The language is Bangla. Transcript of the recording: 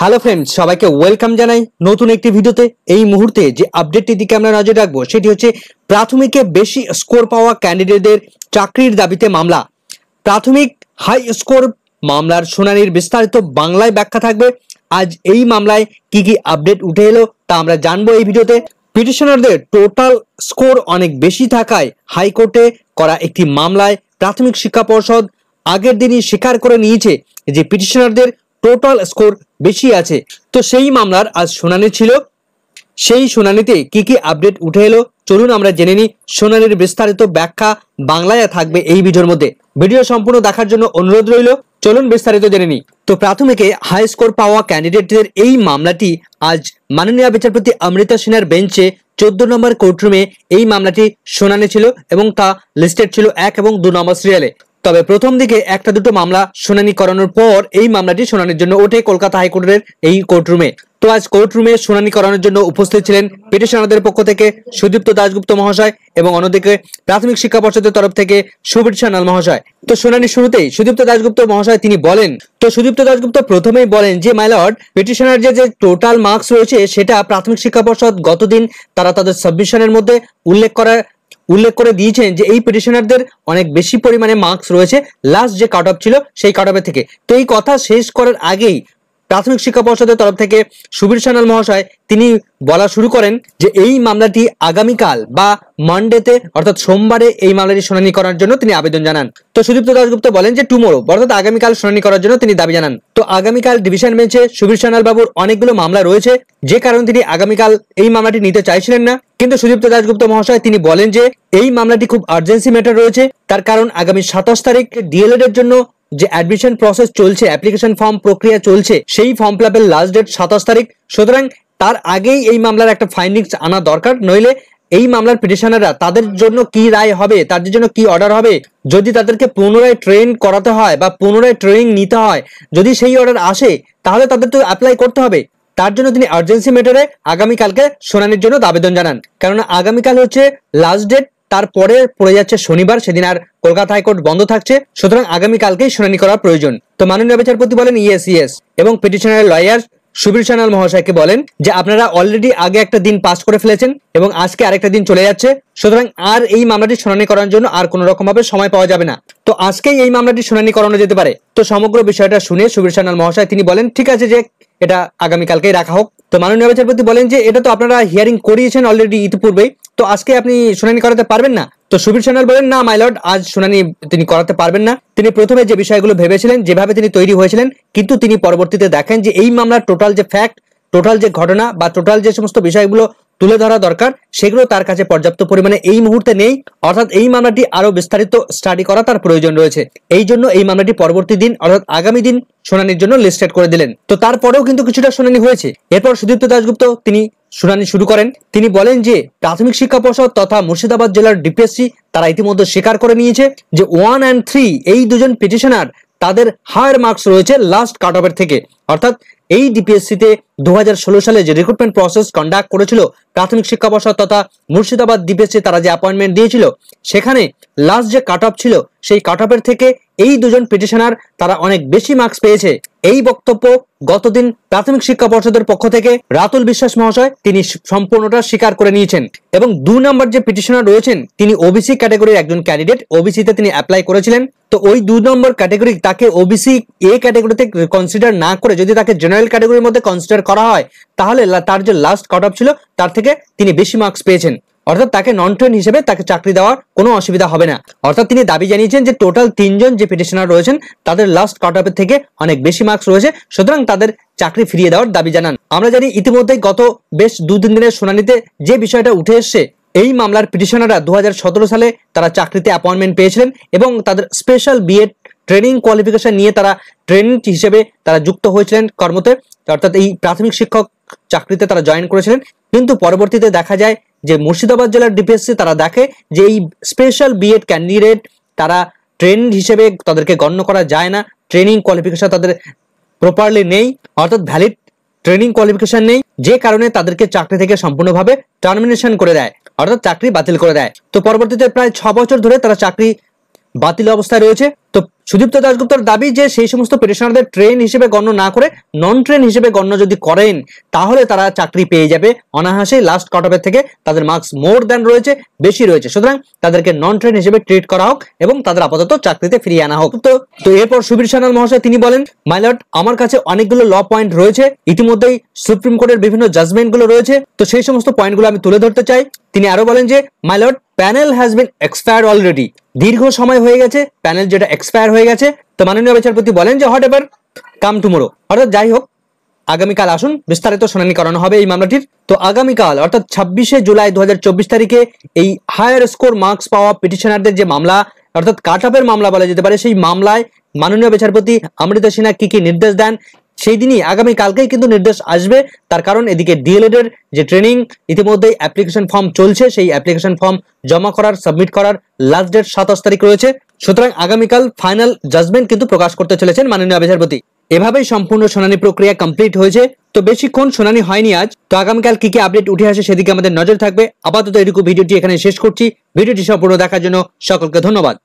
হ্যালো ফ্রেন্ডস সবাইকে ওয়েলকাম জানাই নতুন একটি ভিডিওতে এই মুহূর্তে যে আপডেটটি দিকে আমরা নজর রাখবো সেটি হচ্ছে প্রাথমিকে বেশি স্কোর পাওয়া ক্যান্ডিডেটদের চাকরির দাবিতে মামলা প্রাথমিক হাই স্কোর মামলার শুনানির বিস্তারিত বাংলায় ব্যাখ্যা থাকবে আজ এই মামলায় কি কি আপডেট উঠে এলো তা আমরা জানবো এই ভিডিওতে পিটিশনারদের টোটাল স্কোর অনেক বেশি থাকায় হাইকোর্টে করা একটি মামলায় প্রাথমিক শিক্ষা পর্ষদ আগের দিনই স্বীকার করে নিয়েছে যে পিটিশনারদের টোটাল স্কোর বেশি আছে তো সেই মামলার আজ শুনানি ছিল সেই শুনানিতে কি কি আপডেট উঠে এলো চলুন আমরা জেনে নিই শুনানির বিস্তারিত ব্যাখ্যা বাংলায় থাকবে এই ভিডিওর মধ্যে ভিডিও সম্পূর্ণ দেখার জন্য অনুরোধ রইল চলুন বিস্তারিত জেনে নিই তো প্রাথমিকে হাই স্কোর পাওয়া ক্যান্ডিডেটদের এই মামলাটি আজ মাননীয় বিচারপতি অমৃতা সিনহার বেঞ্চে চোদ্দ নম্বর কোর্টরুমে এই মামলাটি শোনানি ছিল এবং তা লিস্টেড ছিল এক এবং দু নম্বর সিরিয়ালে তবে প্রথম দিকে একটা দুটো মামলা শুনানি করানোর পর এই মামলাটি শুনানির জন্য ওঠে কলকাতা হাইকোর্টের এই কোর্টরুমে তো আজ কোর্টরুমে শুনানি করানোর জন্য উপস্থিত ছিলেন পিটিশনারদের পক্ষ থেকে সুদীপ্ত দাশগুপ্ত মহাশয় এবং অন্যদিকে প্রাথমিক শিক্ষা পর্ষদের তরফ থেকে সানাল মহাশয় তো শুনানি শুরুতেই সুদীপ্ত দাশগুপ্ত মহাশয় তিনি বলেন তো সুদীপ্ত দাশগুপ্ত প্রথমেই বলেন যে মাইলর্ড পিটিশনার যে যে টোটাল মার্কস রয়েছে সেটা প্রাথমিক শিক্ষা পর্ষদ গতদিন তারা তাদের সাবমিশনের মধ্যে উল্লেখ করার উল্লেখ করে দিয়েছেন যে এই পিটিশনারদের অনেক বেশি পরিমাণে মার্কস রয়েছে লাস্ট যে কাট অফ ছিল সেই কাট অফের থেকে তো এই কথা শেষ করার আগেই প্রাথমিক শিক্ষা পর্ষদের তরফ থেকে সুবীর সানাল মহাশয় তিনি বলা শুরু করেন যে এই মামলাটি আগামীকাল বা মানডেতে অর্থাৎ সোমবারে এই মামলাটি শুনানি করার জন্য তিনি আবেদন জানান তো সুদীপ্ত দাসগুপ্ত বলেন যে টুমোরো অর্থাৎ আগামীকাল শুনানি করার জন্য তিনি দাবি জানান তো আগামীকাল ডিভিশন বেঞ্চে সুবীর সানাল বাবুর অনেকগুলো মামলা রয়েছে যে কারণে তিনি আগামীকাল এই মামলাটি নিতে চাইছিলেন না কিন্তু সুদীপ্ত দাসগুপ্ত মহাশয় তিনি বলেন যে এই মামলাটি খুব আর্জেন্সি ম্যাটার রয়েছে তার কারণ আগামী সাতাশ তারিখ ডিএলএড এর জন্য যে অ্যাডমিশন প্রসেস চলছে অ্যাপ্লিকেশন ফর্ম প্রক্রিয়া চলছে সেই ফর্ম ফিল আপের লাস্ট ডেট সাতাশ তারিখ সুতরাং তার আগেই এই মামলার একটা ফাইন্ডিংস আনা দরকার নইলে এই মামলার পিটিশনাররা তাদের জন্য কি রায় হবে তাদের জন্য কি অর্ডার হবে যদি তাদেরকে পুনরায় ট্রেন করাতে হয় বা পুনরায় ট্রেনিং নিতে হয় যদি সেই অর্ডার আসে তাহলে তাদের তো অ্যাপ্লাই করতে হবে তার জন্য তিনি আর্জেন্সি ম্যাটারে আগামীকালকে শুনানির জন্য আবেদন জানান কেননা আগামীকাল হচ্ছে লাস্ট ডেট তারপরে পড়ে যাচ্ছে শনিবার সেদিন আর কলকাতা হাইকোর্ট বন্ধ থাকছে সুতরাং আগামীকালকেই শুনানি করার প্রয়োজন তো মাননীয় বিচারপতি বলেন ইয়েস ইয়েস এবং পিটিশনের লয়ার সুবীর সানাল মহাশয়কে বলেন যে আপনারা অলরেডি আগে একটা দিন পাস করে ফেলেছেন এবং আজকে আরেকটা দিন চলে যাচ্ছে সুতরাং আর এই মামলাটি শুনানি করার জন্য আর কোনো রকমভাবে সময় পাওয়া যাবে না তো আজকেই এই মামলাটি শুনানি করানো যেতে পারে তো সমগ্র বিষয়টা শুনে সুবীর সানাল মহাশয় তিনি বলেন ঠিক আছে যে এটা আগামীকালকেই রাখা হোক তো মাননীয় বিচারপতি বলেন যে এটা তো আপনারা হিয়ারিং করিয়েছেন অলরেডি ইতিপূর্বেই তো আজকে আপনি শুনানি করাতে পারবেন না তো সুবীর সোনাল বলেন না মাইলর্ড আজ শুনানি তিনি করাতে পারবেন না তিনি প্রথমে যে বিষয়গুলো ভেবেছিলেন যেভাবে তিনি তৈরি হয়েছিলেন কিন্তু তিনি পরবর্তীতে দেখেন যে এই মামলার টোটাল যে ফ্যাক্ট টোটাল যে ঘটনা বা টোটাল যে সমস্ত বিষয়গুলো তুলে ধরা দরকার সেগুলো তার কাছে পর্যাপ্ত পরিমাণে এই মুহূর্তে নেই অর্থাৎ এই মামলাটি আরো বিস্তারিত স্টাডি করা তার প্রয়োজন রয়েছে এই জন্য এই মামলাটি পরবর্তী দিন অর্থাৎ আগামী দিন শুনানির জন্য লিস্টেড করে দিলেন তো তারপরেও কিন্তু কিছুটা শুনানি হয়েছে এরপর সুদীপ্ত দাশগুপ্ত তিনি শুনানি শুরু করেন তিনি বলেন যে প্রাথমিক শিক্ষা পর্ষদ তথা মুর্শিদাবাদ জেলার ডিপিএসসি তারা ইতিমধ্যে স্বীকার করে নিয়েছে যে ওয়ান অ্যান্ড থ্রি এই দুজন পিটিশনার তাদের হায়ার মার্কস রয়েছে লাস্ট কাট অফের থেকে অর্থাৎ এই ডিপিএসসিতে দু সালে যে রিক্রুটমেন্ট প্রসেস কন্ডাক্ট করেছিল প্রাথমিক শিক্ষা পর্ষদ তথা মুর্শিদাবাদ ডিপিএসসি তারা যে অ্যাপয়েন্টমেন্ট দিয়েছিল সেখানে লাস্ট যে কাট অফ ছিল সেই কাট অফের থেকে এই দুজন পিটিশনার তারা অনেক বেশি মার্কস পেয়েছে এই বক্তব্য গতদিন প্রাথমিক শিক্ষা পর্ষদের পক্ষ থেকে রাতুল বিশ্বাস মহাশয় তিনি সম্পূর্ণটা স্বীকার করে নিয়েছেন এবং দু নম্বর যে পিটিশনার রয়েছেন তিনি ওবিসি ক্যাটাগরির একজন ক্যান্ডিডেট ওবিসিতে তিনি অ্যাপ্লাই করেছিলেন তো ওই দু নম্বর ক্যাটাগরি তাকে ওবিসি এ ক্যাটাগরিতে কনসিডার না করে যদি তাকে জেনারেল ক্যাটাগরির মধ্যে কনসিডার করা হয় তাহলে তার যে লাস্ট কট অফ ছিল তার থেকে তিনি বেশি মার্কস পেয়েছেন অর্থাৎ তাকে নন ট্রেন হিসেবে তাকে চাকরি দেওয়ার কোনো অসুবিধা হবে না অর্থাৎ তিনি দাবি জানিয়েছেন যে টোটাল তিনজন যে পিটিশনার রয়েছেন তাদের লাস্ট কাট অফের থেকে অনেক বেশি মার্কস রয়েছে সুতরাং তাদের চাকরি ফিরিয়ে দেওয়ার দাবি জানান আমরা জানি ইতিমধ্যে গত বেশ দু তিন দিনের শুনানিতে যে বিষয়টা উঠে এসছে এই মামলার পিটিশনাররা দু হাজার সালে তারা চাকরিতে অ্যাপয়েন্টমেন্ট পেয়েছিলেন এবং তাদের স্পেশাল বিএড ট্রেনিং কোয়ালিফিকেশন নিয়ে তারা ট্রেনিং হিসেবে তারা যুক্ত হয়েছিলেন কর্মতে অর্থাৎ এই প্রাথমিক শিক্ষক চাকরিতে তারা জয়েন করেছিলেন কিন্তু পরবর্তীতে দেখা যায় যে মুর্শিদাবাদ জেলার ডিপিএসসি তারা দেখে যে এই স্পেশাল বিএড ক্যান্ডিডেট তারা ট্রেন হিসেবে তাদেরকে গণ্য করা যায় না ট্রেনিং কোয়ালিফিকেশন তাদের প্রপারলি নেই অর্থাৎ ভ্যালিড ট্রেনিং কোয়ালিফিকেশন নেই যে কারণে তাদেরকে চাকরি থেকে সম্পূর্ণভাবে টার্মিনেশন করে দেয় অর্থাৎ চাকরি বাতিল করে দেয় তো পরবর্তীতে প্রায় ছ বছর ধরে তারা চাকরি বাতিল অবস্থায় রয়েছে তো সুদীপ্ত দাশগুপ্তর দাবি যে সেই সমস্ত পেশনারদের ট্রেন হিসেবে গণ্য না করে নন ট্রেন হিসেবে গণ্য যদি করেন তাহলে তারা চাকরি পেয়ে যাবে অনাহাসে লাস্ট কট অফের থেকে তাদের মার্কস মোর দ্যান রয়েছে বেশি রয়েছে সুতরাং তাদেরকে নন ট্রেন হিসেবে ট্রিট করা হোক এবং তাদের আপাতত চাকরিতে ফিরিয়ে আনা হোক তো তো এরপর সুবীর সানাল মহাশয় তিনি বলেন মাইলট আমার কাছে অনেকগুলো ল পয়েন্ট রয়েছে ইতিমধ্যেই সুপ্রিম কোর্টের বিভিন্ন জাজমেন্ট গুলো রয়েছে তো সেই সমস্ত পয়েন্ট গুলো আমি তুলে ধরতে চাই তিনি আরো বলেন যে মাইলট panel has been expire already দীর্ঘ সময় হয়ে গেছে প্যানেল যেটা এক্সপায়ার হয়ে হয়ে গেছে তো মাননীয় বিচারপতি বলেন যে হোয়াট এভার কাম টুমোরো অর্থাৎ যাই হোক আগামীকাল আসুন বিস্তারিত শুনানি করানো হবে এই মামলাটির তো আগামীকাল অর্থাৎ ছাব্বিশে জুলাই দু তারিখে এই হায়ার স্কোর মার্কস পাওয়া পিটিশনারদের যে মামলা অর্থাৎ কাট মামলা বলা যেতে পারে সেই মামলায় মাননীয় বিচারপতি অমৃতা সিনহা কি কি নির্দেশ দেন সেই দিনই আগামী কালকেই কিন্তু নির্দেশ আসবে তার কারণ এদিকে ডিএলএড এর যে ট্রেনিং ইতিমধ্যেই অ্যাপ্লিকেশন ফর্ম চলছে সেই অ্যাপ্লিকেশন ফর্ম জমা করার সাবমিট করার লাস্ট ডেট সাতাশ তারিখ রয়েছে সুতরাং আগামীকাল ফাইনাল জাজমেন্ট কিন্তু প্রকাশ করতে চলেছেন মাননীয় বিচারপতি এভাবেই সম্পূর্ণ শুনানি প্রক্রিয়া কমপ্লিট হয়েছে তো বেশিক্ষণ শুনানি হয়নি আজ তো আগামীকাল কি কি আপডেট উঠে আসে সেদিকে আমাদের নজর থাকবে আপাতত এটুকু ভিডিওটি এখানে শেষ করছি ভিডিওটি সম্পূর্ণ দেখার জন্য সকলকে ধন্যবাদ